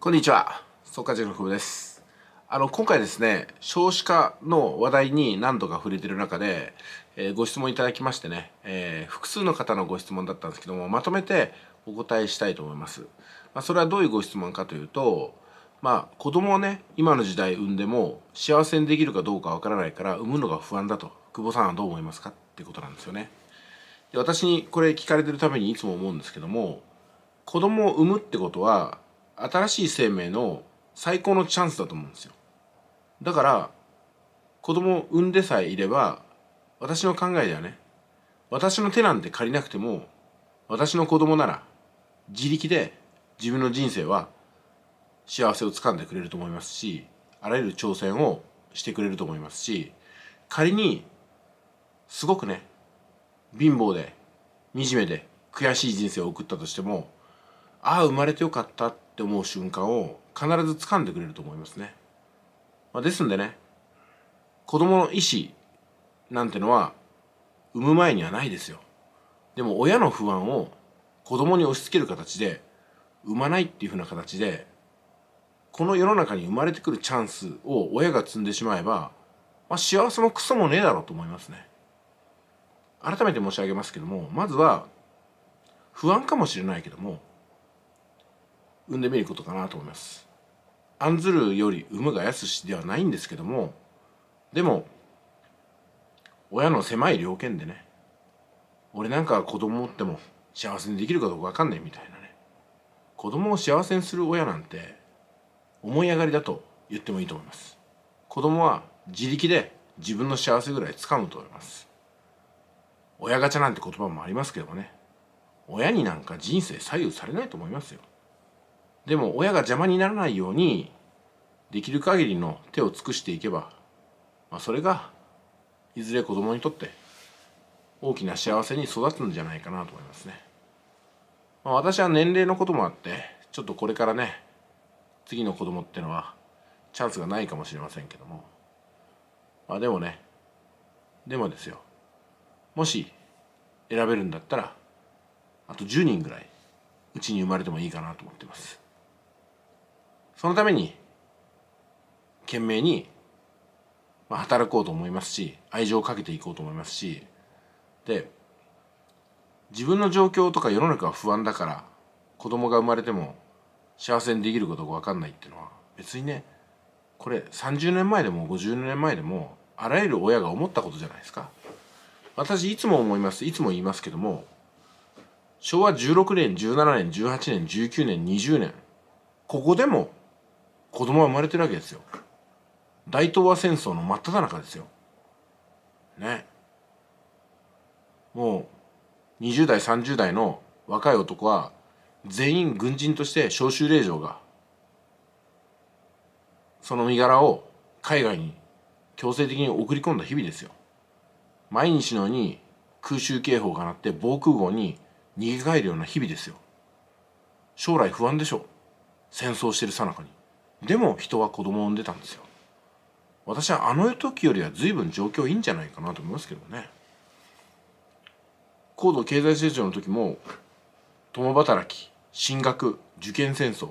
こんにちは、総価塾の久保です。あの、今回ですね、少子化の話題に何度か触れてる中で、えー、ご質問いただきましてね、えー、複数の方のご質問だったんですけども、まとめてお答えしたいと思います。まあ、それはどういうご質問かというと、まあ、子供をね、今の時代産んでも幸せにできるかどうかわからないから産むのが不安だと、久保さんはどう思いますかってことなんですよね。で私にこれ聞かれてるためにいつも思うんですけども、子供を産むってことは、新しい生命の最高のチャンスだと思うんですよだから子供を産んでさえいれば私の考えではね私の手なんて借りなくても私の子供なら自力で自分の人生は幸せをつかんでくれると思いますしあらゆる挑戦をしてくれると思いますし仮にすごくね貧乏で惨めで悔しい人生を送ったとしてもああ生まれてよかったってって思う瞬間を必ず掴んでくれると思いますね。まあ、ですんでね、子供の意思なんてのは産む前にはないですよ。でも親の不安を子供に押し付ける形で産まないっていうふうな形でこの世の中に生まれてくるチャンスを親が積んでしまえば、まあ、幸せもクソもねえだろうと思いますね。改めて申し上げますけどもまずは不安かもしれないけども産んでみることかなと思います案ずるより産むが安しではないんですけどもでも親の狭い了見でね俺なんか子供持っても幸せにできるかどうか分かんないみたいなね子供を幸せにする親なんて思い上がりだと言ってもいいと思います子供は自力で自分の幸せぐらい掴むと思います親ガチャなんて言葉もありますけどもね親になんか人生左右されないと思いますよでも親が邪魔にならないようにできる限りの手を尽くしていけば、まあ、それがいずれ子供にとって大きな幸せに育つんじゃないかなと思いますね、まあ、私は年齢のこともあってちょっとこれからね次の子供ってのはチャンスがないかもしれませんけどもまあでもねでもですよもし選べるんだったらあと10人ぐらいうちに生まれてもいいかなと思ってますそのために懸命に働こうと思いますし愛情をかけていこうと思いますしで自分の状況とか世の中は不安だから子供が生まれても幸せにできることが分かんないっていうのは別にねこれ30年前でも50年前でもあらゆる親が思ったことじゃないですか。私いつも思いますいつも言いますけども昭和16年17年18年19年20年ここでも子供は生まれてるわけですよ大東亜戦争の真っ只中ですよねもう20代30代の若い男は全員軍人として招集令状がその身柄を海外に強制的に送り込んだ日々ですよ毎日のように空襲警報が鳴って防空壕に逃げ帰るような日々ですよ将来不安でしょ戦争してるさなかにでも人は子供を産んでたんですよ私はあの時よりは随分状況いいんじゃないかなと思いますけどね高度経済成長の時も共働き進学受験戦争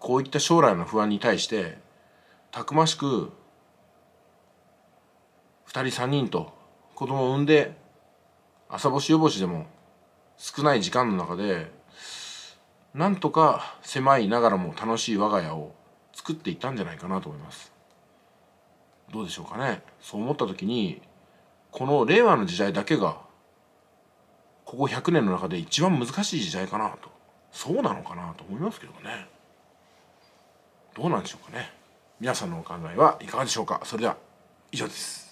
こういった将来の不安に対してたくましく2人3人と子供を産んで朝干し夜干しでも少ない時間の中でなんとか狭いながらも楽しい我が家を作っていったんじゃないかなと思いますどうでしょうかねそう思った時にこの令和の時代だけがここ100年の中で一番難しい時代かなとそうなのかなと思いますけどねどうなんでしょうかね皆さんのお考えはいかがでしょうかそれでは以上です